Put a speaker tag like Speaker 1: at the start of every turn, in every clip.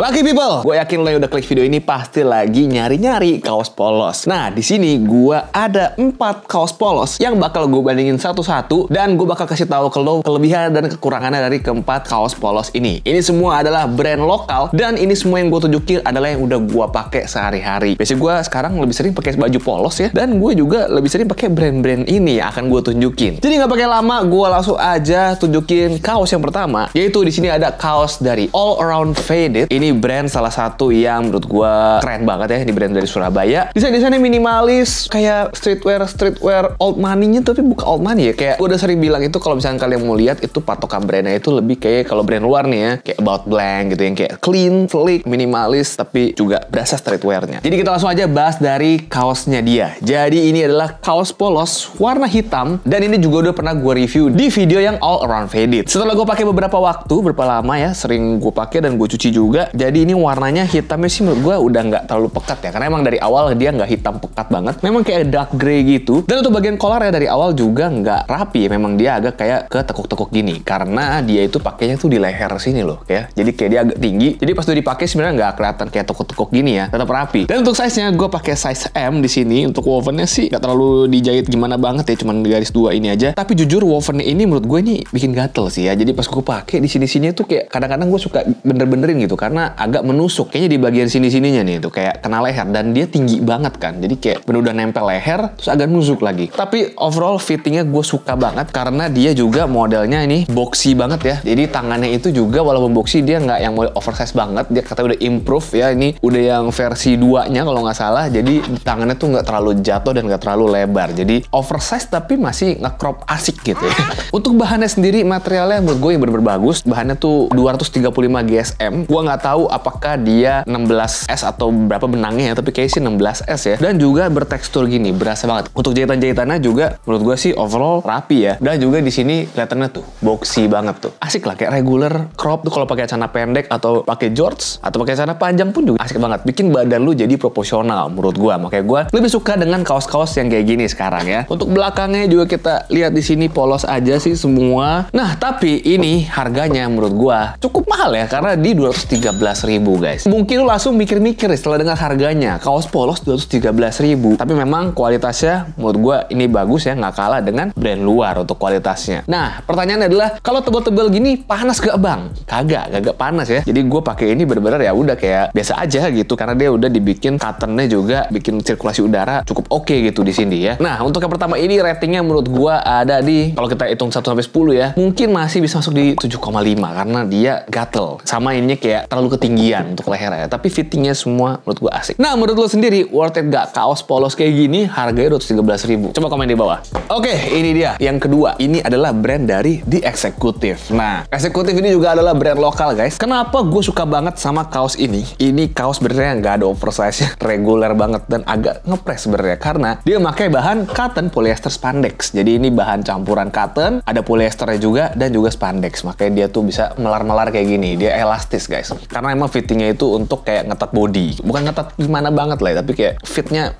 Speaker 1: Lucky people, gue yakin lo yang udah klik video ini pasti lagi nyari-nyari kaos polos. Nah, di sini gue ada empat kaos polos yang bakal gue bandingin satu-satu dan gue bakal kasih tahu ke lo kelebihan dan kekurangannya dari keempat kaos polos ini. Ini semua adalah brand lokal dan ini semua yang gue tunjukin adalah yang udah gue pakai sehari-hari. Biasanya gue sekarang lebih sering pakai baju polos ya dan gue juga lebih sering pakai brand-brand ini yang akan gue tunjukin. Jadi nggak pakai lama, gue langsung aja tunjukin kaos yang pertama yaitu di sini ada kaos dari All Around Faded. Ini ini brand salah satu yang menurut gue keren banget ya di brand dari Surabaya desain-desainnya minimalis kayak streetwear streetwear old money-nya tapi bukan old money ya kayak gue udah sering bilang itu kalau misalnya kalian mau lihat itu patokan brandnya itu lebih kayak kalau brand luar nih ya kayak about blank gitu yang kayak clean sleek minimalis tapi juga berasa streetwearnya jadi kita langsung aja bahas dari kaosnya dia jadi ini adalah kaos polos warna hitam dan ini juga udah pernah gue review di video yang all around faded setelah gue pakai beberapa waktu berapa lama ya sering gue pakai dan gue cuci juga jadi ini warnanya hitamnya sih menurut gue udah nggak terlalu pekat ya. Karena emang dari awal dia nggak hitam pekat banget. Memang kayak dark grey gitu. Dan untuk bagian kolarnya dari awal juga nggak rapi. Ya. Memang dia agak kayak ke tekuk-tekuk gini. Karena dia itu pakainya tuh di leher sini loh ya. Jadi kayak dia agak tinggi. Jadi pas udah dipakai sebenarnya nggak kelihatan kayak tekuk-tekuk gini ya. Tetap rapi. Dan untuk size-nya gue pakai size M di sini. Untuk wovennya sih nggak terlalu dijahit gimana banget ya. Cuman garis dua ini aja. Tapi jujur wovennya ini menurut gue ini bikin gatel sih ya. Jadi pas gue pakai di sini-sini tuh kayak kadang-kadang gue suka bener-benerin gitu. Karena karena agak menusuk kayaknya di bagian sini-sininya nih itu kayak kena leher dan dia tinggi banget kan jadi kayak bener udah nempel leher terus agak nusuk lagi tapi overall fittingnya gue suka banget karena dia juga modelnya ini boxy banget ya jadi tangannya itu juga walaupun boxy dia nggak yang model oversize banget dia kata udah improve ya ini udah yang versi 2 nya kalau nggak salah jadi tangannya tuh nggak terlalu jatuh dan nggak terlalu lebar jadi oversize tapi masih ngecrop asik gitu ya untuk bahannya sendiri materialnya menurut gue yang bener-bener bagus bahannya tuh 235 GSM gue nggak tahu tahu apakah dia 16S atau berapa benangnya ya, tapi kayaknya sih 16S ya. Dan juga bertekstur gini, berasa banget. Untuk jahitan-jahitannya juga menurut gue sih overall rapi ya. Dan juga di sini kelihatannya tuh boxy banget tuh. Asik lah kayak regular crop tuh kalau pakai celana pendek atau pakai jorts atau pakai celana panjang pun juga asik banget. Bikin badan lu jadi proporsional menurut gue. Makanya gue lebih suka dengan kaos-kaos yang kayak gini sekarang ya. Untuk belakangnya juga kita lihat di sini polos aja sih semua. Nah, tapi ini harganya menurut gue cukup mahal ya karena di 213 ribu guys. Mungkin lu langsung mikir-mikir setelah dengar harganya. Kaos polos 213 ribu. Tapi memang kualitasnya menurut gue ini bagus ya. Nggak kalah dengan brand luar untuk kualitasnya. Nah, pertanyaannya adalah kalau tebel-tebel gini panas gak bang? Kagak, kagak panas ya. Jadi gue pakai ini bener-bener ya udah kayak biasa aja gitu. Karena dia udah dibikin cottonnya juga. Bikin sirkulasi udara cukup oke okay gitu di sini ya. Nah, untuk yang pertama ini ratingnya menurut gue ada di kalau kita hitung 1 sampai 10 ya. Mungkin masih bisa masuk di 7,5 karena dia gatel. Sama ini kayak terlalu ketinggian untuk leher ya Tapi fittingnya semua menurut gue asik. Nah menurut lo sendiri worth it gak kaos polos kayak gini harganya 213 ribu? Coba komen di bawah. Oke ini dia. Yang kedua ini adalah brand dari The Executive. Nah Executive ini juga adalah brand lokal guys. Kenapa gue suka banget sama kaos ini? Ini kaos sebenarnya nggak ada oversize-nya. Reguler banget dan agak ngepres sebenarnya. Karena dia pakai bahan cotton polyester spandex. Jadi ini bahan campuran cotton, ada polyesternya juga dan juga spandex. Makanya dia tuh bisa melar-melar kayak gini. Dia elastis guys. Karena karena emang fittingnya itu untuk kayak ngetat body bukan ngetat gimana banget lah ya tapi kayak fitnya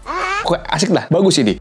Speaker 1: asik lah bagus ini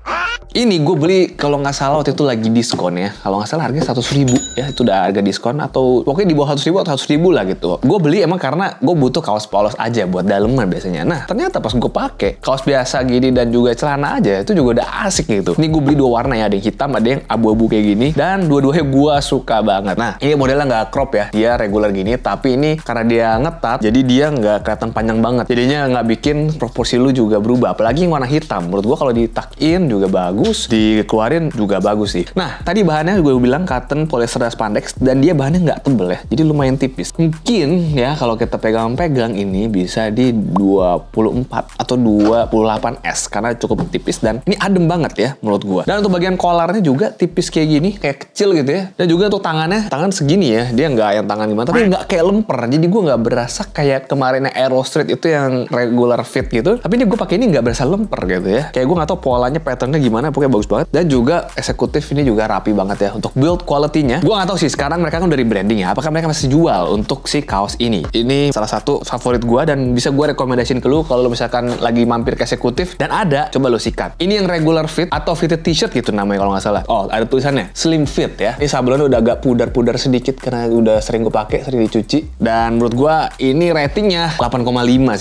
Speaker 1: ini gue beli kalau nggak salah waktu itu lagi diskon ya. Kalau nggak salah harganya seratus ribu ya. Itu udah harga diskon atau pokoknya di bawah seratus ribu atau seratus ribu lah gitu. Gue beli emang karena gue butuh kaos polos aja buat daleman biasanya. Nah ternyata pas gue pakai kaos biasa gini dan juga celana aja itu juga udah asik gitu. Ini gue beli dua warna ya. Ada yang hitam ada yang abu-abu kayak gini. Dan dua-duanya gue suka banget. Nah ini modelnya nggak crop ya. Dia regular gini tapi ini karena dia ngetat jadi dia nggak kelihatan panjang banget. Jadinya nggak bikin proporsi lu juga berubah. Apalagi yang warna hitam. Menurut gue kalau ditakin juga bagus bagus, dikeluarin juga bagus sih. Nah, tadi bahannya gue bilang cotton polyester spandex dan dia bahannya nggak tebel ya, jadi lumayan tipis. Mungkin ya kalau kita pegang-pegang ini bisa di 24 atau 28 S karena cukup tipis dan ini adem banget ya menurut gue. Dan untuk bagian kolarnya juga tipis kayak gini, kayak kecil gitu ya. Dan juga untuk tangannya, tangan segini ya, dia nggak yang tangan gimana, tapi nggak kayak lemper. Jadi gue nggak berasa kayak kemarinnya Aero Street itu yang regular fit gitu. Tapi ini gue pakai ini nggak berasa lemper gitu ya. Kayak gue nggak tahu polanya patternnya gimana, pokoknya bagus banget dan juga eksekutif ini juga rapi banget ya untuk build quality-nya gue nggak tahu sih sekarang mereka kan udah rebranding ya apakah mereka masih jual untuk si kaos ini ini salah satu favorit gue dan bisa gue rekomendasiin ke lu kalau misalkan lagi mampir ke eksekutif dan ada coba lo sikat ini yang regular fit atau fitted t-shirt gitu namanya kalau nggak salah oh ada tulisannya slim fit ya ini sablon udah agak pudar-pudar sedikit karena udah sering gue pakai sering dicuci dan menurut gue ini ratingnya 8,5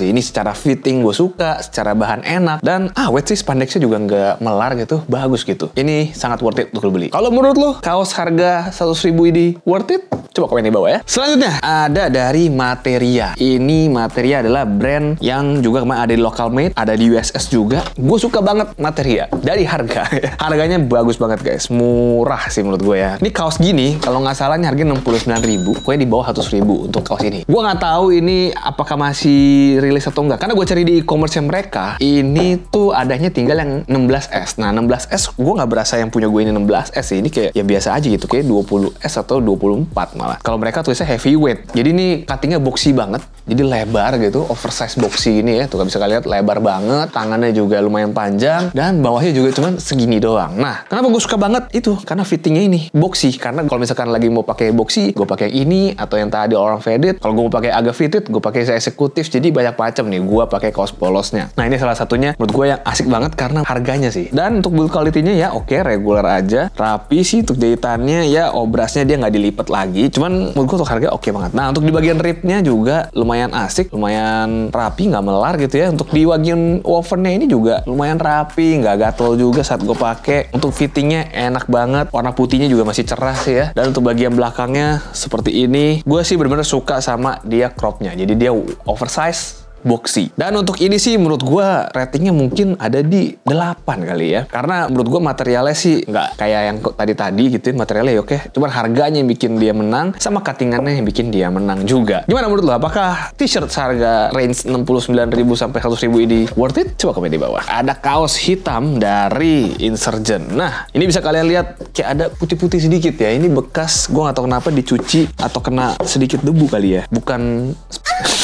Speaker 1: sih ini secara fitting gue suka secara bahan enak dan ah ah, sih spandexnya juga nggak melar gitu tuh bagus gitu. Ini sangat worth it untuk beli. Kalau menurut lo, kaos harga 100 ribu ini worth it? Coba komen di bawah ya. Selanjutnya, ada dari Materia. Ini Materia adalah brand yang juga kemarin ada di local made, ada di USS juga. Gue suka banget Materia. Dari harga. Harganya bagus banget guys. Murah sih menurut gue ya. Ini kaos gini, kalau nggak salah ini harganya 69 ribu. Pokoknya di bawah 100 ribu untuk kaos ini. Gue nggak tahu ini apakah masih rilis atau nggak. Karena gue cari di e-commerce mereka, ini tuh adanya tinggal yang 16S. Nah, 16S gue nggak berasa yang punya gue ini 16S sih ini kayak ya biasa aja gitu kayak 20S atau 24 malah kalau mereka tulisnya heavyweight jadi ini cuttingnya boxy banget jadi lebar gitu oversize boxy ini ya tuh gak bisa kalian lihat lebar banget tangannya juga lumayan panjang dan bawahnya juga cuman segini doang nah kenapa gue suka banget itu karena fittingnya ini boxy karena kalau misalkan lagi mau pakai boxy gue pakai ini atau yang tadi orang faded kalau gue mau pakai agak fitted gue pakai saya eksekutif jadi banyak macam nih gue pakai kaos polosnya nah ini salah satunya menurut gue yang asik banget karena harganya sih dan untuk build quality-nya ya oke okay, regular aja. Rapi sih untuk jahitannya ya obrasnya dia nggak dilipat lagi. Cuman menurut gue untuk harga oke okay banget. Nah untuk di bagian ribnya juga lumayan asik, lumayan rapi nggak melar gitu ya. Untuk di bagian wovennya ini juga lumayan rapi, nggak gatel juga saat gue pakai. Untuk fittingnya enak banget, warna putihnya juga masih cerah sih ya. Dan untuk bagian belakangnya seperti ini, gue sih bener-bener suka sama dia cropnya. Jadi dia oversize Boxy. Dan untuk ini sih menurut gue ratingnya mungkin ada di 8 kali ya. Karena menurut gue materialnya sih nggak kayak yang tadi-tadi gitu ya materialnya ya, oke. Cuman harganya yang bikin dia menang sama cuttingannya yang bikin dia menang juga. Gimana menurut lo? Apakah t-shirt seharga range 69.000 sampai 100.000 ini worth it? Coba komen di bawah. Ada kaos hitam dari Insurgent. Nah, ini bisa kalian lihat kayak ada putih-putih sedikit ya. Ini bekas gue nggak tahu kenapa dicuci atau kena sedikit debu kali ya. Bukan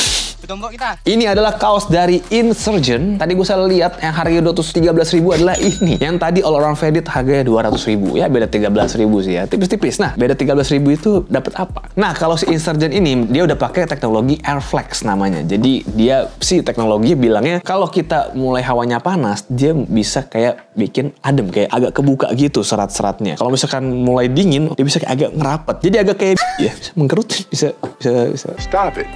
Speaker 1: kita. Ini adalah kaos dari Insurgent. Tadi gue salah lihat yang tiga 213 ribu adalah ini. Yang tadi all around faded harganya 200 ribu. Ya beda 13 ribu sih ya. Tipis-tipis. Nah beda 13 ribu itu dapat apa? Nah kalau si Insurgent ini dia udah pakai teknologi Airflex namanya. Jadi dia si teknologi bilangnya kalau kita mulai hawanya panas dia bisa kayak bikin adem kayak agak kebuka gitu serat-seratnya. Kalau misalkan mulai dingin dia bisa kayak agak ngerapat. Jadi agak kayak ya bisa mengkerut bisa bisa bisa. Stop it.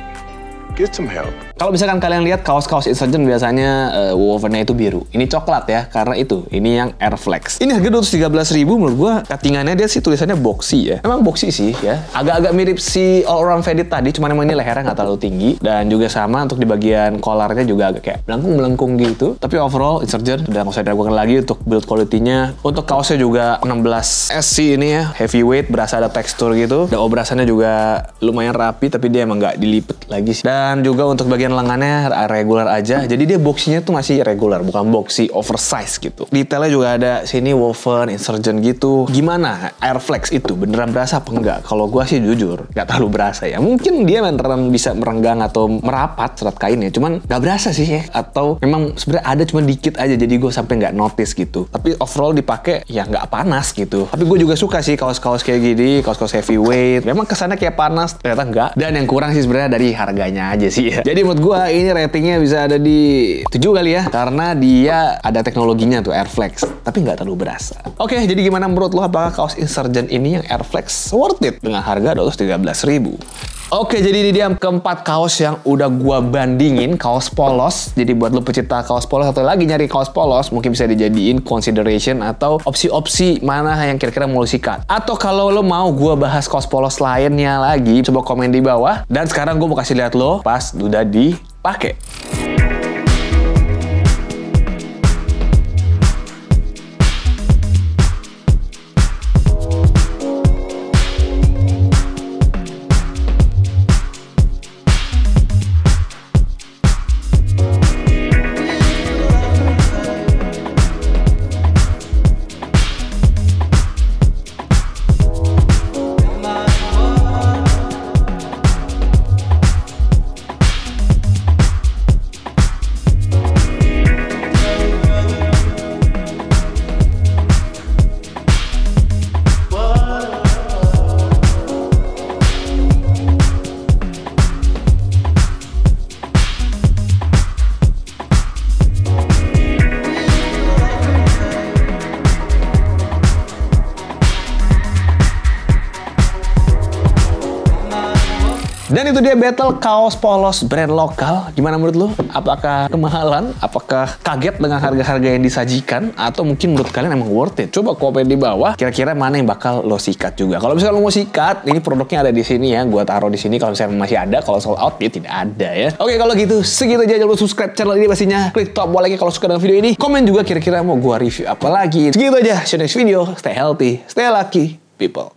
Speaker 1: Get some help. Kalau misalkan kalian lihat kaos-kaos Insurgent biasanya uh, wovennya itu biru. Ini coklat ya, karena itu. Ini yang Airflex. Ini harga ribu menurut gua cuttingannya dia sih tulisannya boxy ya. Emang boxy sih ya. Agak-agak mirip si All Around tadi, cuman emang ini lehernya nggak terlalu tinggi dan juga sama untuk di bagian kolarnya juga agak kayak melengkung-melengkung gitu. Tapi overall Insurgent udah nggak usah diragukan lagi untuk build quality-nya. Untuk kaosnya juga 16 SC ini ya, heavyweight, berasa ada tekstur gitu. Dan obrasannya juga lumayan rapi tapi dia emang nggak dilipet lagi sih. Dan juga untuk bagian bagian lengannya regular aja. Jadi dia boxinya tuh masih regular, bukan boxy oversize gitu. Detailnya juga ada sini woven, insurgent gitu. Gimana Airflex itu beneran berasa apa enggak? Kalau gua sih jujur nggak terlalu berasa ya. Mungkin dia beneran bisa merenggang atau merapat serat kainnya, cuman nggak berasa sih ya. Atau memang sebenarnya ada cuma dikit aja, jadi gue sampai nggak notice gitu. Tapi overall dipakai ya nggak panas gitu. Tapi gue juga suka sih kaos-kaos kayak gini, kaos-kaos heavyweight. Memang kesannya kayak panas, ternyata enggak. Dan yang kurang sih sebenarnya dari harganya aja sih ya. Jadi menurut gua ini ratingnya bisa ada di 7 kali ya. Karena dia ada teknologinya tuh Airflex. Tapi nggak terlalu berasa. Oke, jadi gimana menurut lo apakah kaos Insurgent ini yang Airflex worth it? Dengan harga 213 ribu. Oke, jadi ini dia keempat kaos yang udah gua bandingin kaos polos. Jadi buat lo pecinta kaos polos atau lagi nyari kaos polos, mungkin bisa dijadiin consideration atau opsi-opsi mana yang kira-kira mau lu sikat. Atau kalau lo mau gua bahas kaos polos lainnya lagi, coba komen di bawah. Dan sekarang gua mau kasih lihat lo pas udah dipakai. itu dia battle kaos polos brand lokal. Gimana menurut lo Apakah kemahalan? Apakah kaget dengan harga-harga yang disajikan? Atau mungkin menurut kalian emang worth it? Coba komen di bawah. Kira-kira mana yang bakal lo sikat juga? Kalau misalnya lo mau sikat, ini produknya ada di sini ya. Gua taruh di sini kalau misalnya masih ada. Kalau sold out ya tidak ada ya. Oke kalau gitu segitu aja. Jangan lupa subscribe channel ini pastinya. Klik tombol like kalau suka dengan video ini. Komen juga kira-kira mau gua review apa lagi. Segitu aja. See you next video. Stay healthy. Stay lucky people.